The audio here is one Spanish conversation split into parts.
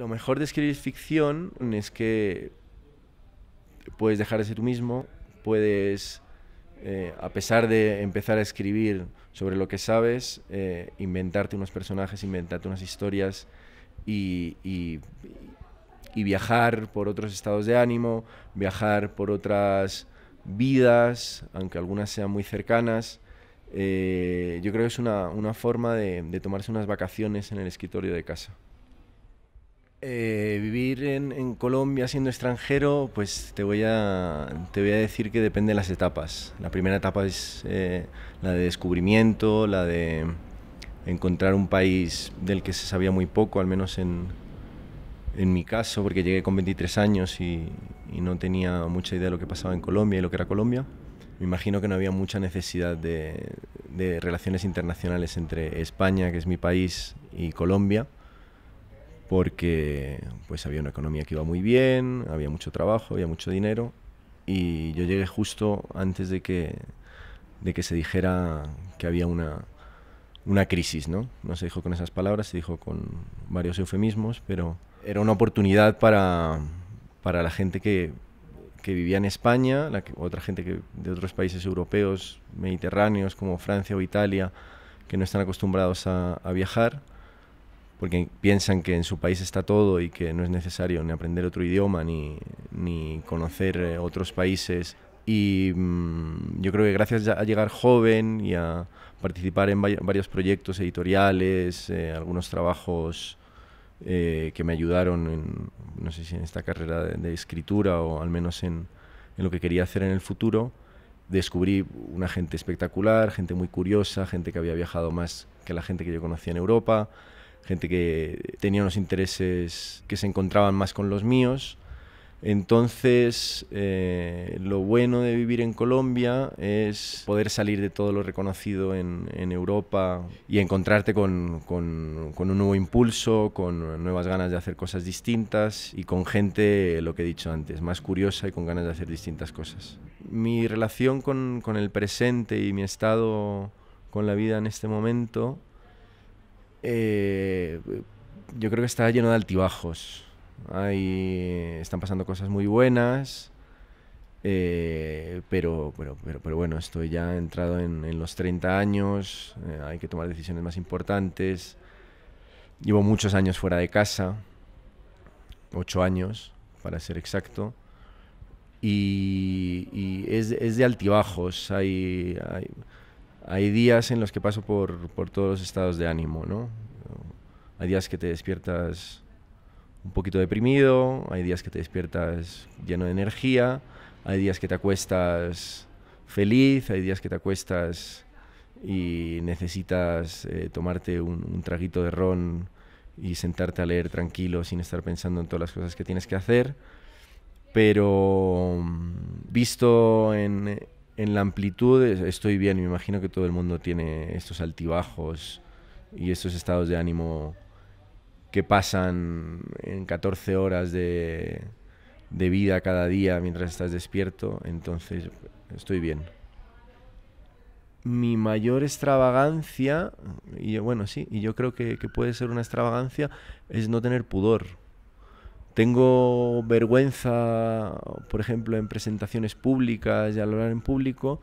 Lo mejor de escribir ficción es que puedes dejar de ser tú mismo, puedes, eh, a pesar de empezar a escribir sobre lo que sabes, eh, inventarte unos personajes, inventarte unas historias y, viajar por otros estados de ánimo, viajar por otras vidas, aunque algunas sean muy cercanas. Eh, yo creo que es una, forma de tomarse unas vacaciones en el escritorio de casa. Eh, vivir en, Colombia siendo extranjero, pues te voy, a, decir que depende de las etapas. La primera etapa es eh, la de descubrimiento, la de encontrar un país del que se sabía muy poco, al menos en, en mi caso, porque llegué con 23 años y, no tenía mucha idea de lo que pasaba en Colombia y lo que era Colombia. Me imagino que no había mucha necesidad de relaciones internacionales entre España, que es mi país, y Colombia porque pues había una economía que iba muy bien, había mucho trabajo, había mucho dinero y yo llegué justo antes de que, de que se dijera que había una, crisis, ¿no? se dijo con esas palabras, se dijo con varios eufemismos, pero era una oportunidad para, la gente que, vivía en España, la otra gente que, de otros países europeos, mediterráneos, como Francia o Italia, que no están acostumbrados a viajar porque piensan que en su país está todo y que no es necesario ni aprender otro idioma ni, ni conocer eh, otros países. Y mm, yo creo que gracias a llegar joven y a participar en varios proyectos editoriales, eh, algunos trabajos eh, que me ayudaron, en, no sé si en esta carrera de, de escritura o al menos en, en, lo que quería hacer en el futuro, descubrí una gente espectacular, gente muy curiosa, gente que había viajado más que la gente que yo conocía en Europa, gente que tenía unos intereses que se encontraban más con los míos. Entonces, eh, lo bueno de vivir en Colombia es poder salir de todo lo reconocido en, Europa y encontrarte con, un nuevo impulso, con nuevas ganas de hacer cosas distintas y con gente, lo que he dicho antes, más curiosa y con ganas de hacer distintas cosas. Mi relación con, con el presente y mi estado con la vida en este momento eh, yo creo que está lleno de altibajos. Hay, están pasando cosas muy buenas, eh, pero, pero, pero, bueno, estoy ya entrado en, los 30 años, eh, hay que tomar decisiones más importantes. Llevo muchos años fuera de casa, ocho años para ser exacto, y, es, es, de altibajos. Hay, hay hay días en los que paso por, todos los estados de ánimo, ¿no? Hay días que te despiertas un poquito deprimido, hay días que te despiertas lleno de energía, hay días que te acuestas feliz, hay días que te acuestas y necesitas eh, tomarte un, traguito de ron y sentarte a leer tranquilo sin estar pensando en todas las cosas que tienes que hacer. Pero mm, visto en, en la amplitud estoy bien, me imagino que todo el mundo tiene estos altibajos y estos estados de ánimo que pasan en 14 horas de, vida cada día mientras estás despierto, entonces estoy bien. Mi mayor extravagancia, y bueno, sí, y yo creo que, que puede ser una extravagancia, es no tener pudor tengo vergüenza, por ejemplo, en presentaciones públicas y al hablar en público,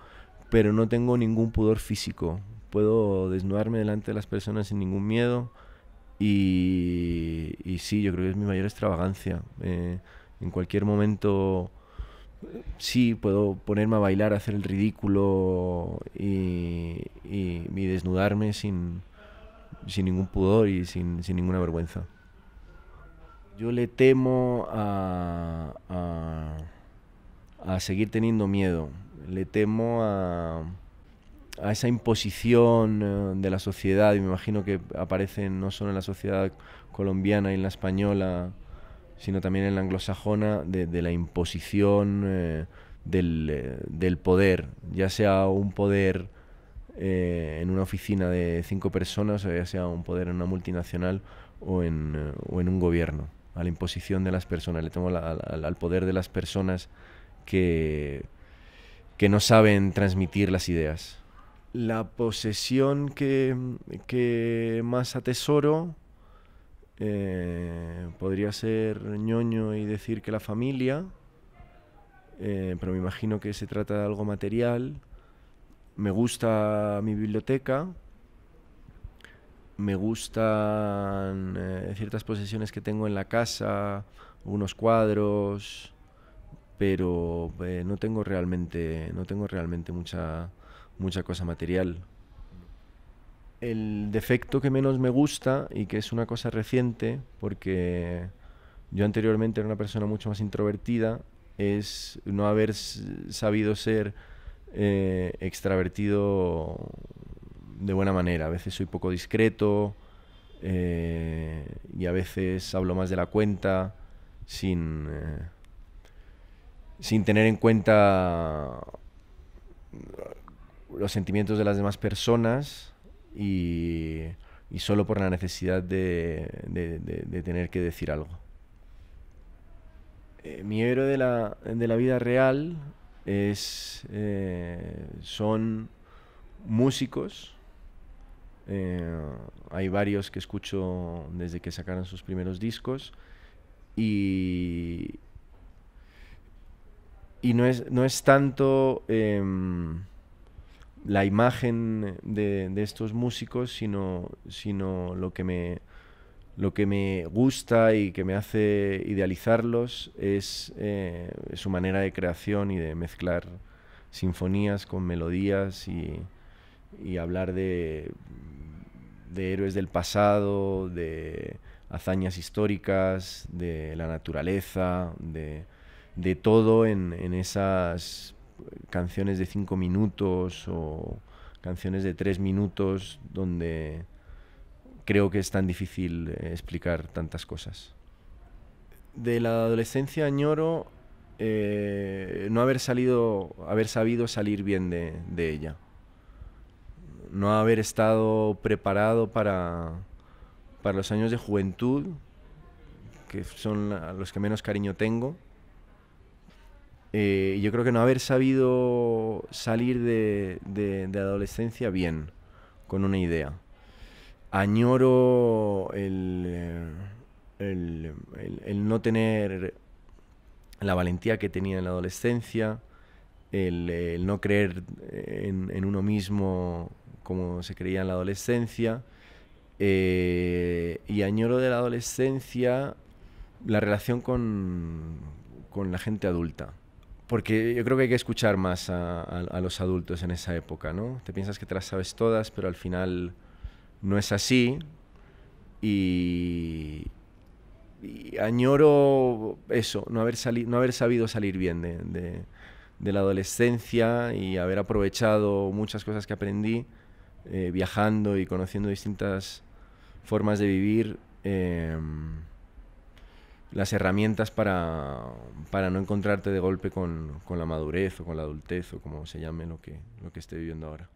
pero no tengo ningún pudor físico. Puedo desnudarme delante de las personas sin ningún miedo y, sí, yo creo que es mi mayor extravagancia. Eh, en cualquier momento sí puedo ponerme a bailar, hacer el ridículo y, desnudarme sin, sin, ningún pudor y sin ninguna vergüenza yo le temo a, seguir teniendo miedo, le temo a, esa imposición eh, de la sociedad, y me imagino que aparece no solo en la sociedad colombiana y en la española, sino también en la anglosajona, de, la imposición eh, del, eh, del, poder, ya sea un poder en una oficina de cinco personas, ya sea un poder en una multinacional o en, o en un gobierno a la imposición de las personas, le tengo al, poder de las personas que, que no saben transmitir las ideas. La posesión que, más atesoro eh, podría ser ñoño y decir que la familia, eh, pero me imagino que se trata de algo material. Me gusta mi biblioteca, me gustan eh, ciertas posesiones que tengo en la casa, unos cuadros, pero eh, no tengo realmente, no tengo realmente mucha, mucha cosa material. El defecto que menos me gusta y que es una cosa reciente, porque yo anteriormente era una persona mucho más introvertida, es no haber sabido ser eh, extravertido de buena manera. A veces soy poco discreto eh, y a veces hablo más de la cuenta sin, eh, sin tener en cuenta uh, los sentimientos de las demás personas y, solo por la necesidad de, tener que decir algo. Eh, mi héroe de la, de la vida real es, son músicos eh, hay varios que escucho desde que sacaron sus primeros discos y, y no, es, no es tanto em, la imagen de, estos músicos, sino, sino lo, que me, lo que me gusta y que me hace idealizarlos es eh, su manera de creación y de mezclar sinfonías con melodías y y hablar de, héroes del pasado, de hazañas históricas, de la naturaleza, de, todo en, esas canciones de cinco minutos o canciones de tres minutos donde creo que es tan difícil explicar tantas cosas. De la adolescencia añoro eh, no haber salido, haber sabido salir bien de ella no haber estado preparado para, los años de juventud, que son los que menos cariño tengo. Eh, yo creo que no haber sabido salir de, de, adolescencia bien, con una idea. Añoro eh, el, el, no tener la valentía que tenía en la adolescencia, el, no creer en uno mismo como se creía en la adolescencia. Eh, y añoro de la adolescencia la relación con, con, la gente adulta. Porque yo creo que hay que escuchar más a, los adultos en esa época, ¿no? Te piensas que te las sabes todas, pero al final no es así. Y, añoro eso, no haber, no haber sabido salir bien de, de, de la adolescencia y haber aprovechado muchas cosas que aprendí eh, viajando y conociendo distintas formas de vivir, em, las herramientas para, para, no encontrarte de golpe con, con, la madurez o con la adultez o como se llame lo que, lo que esté viviendo ahora.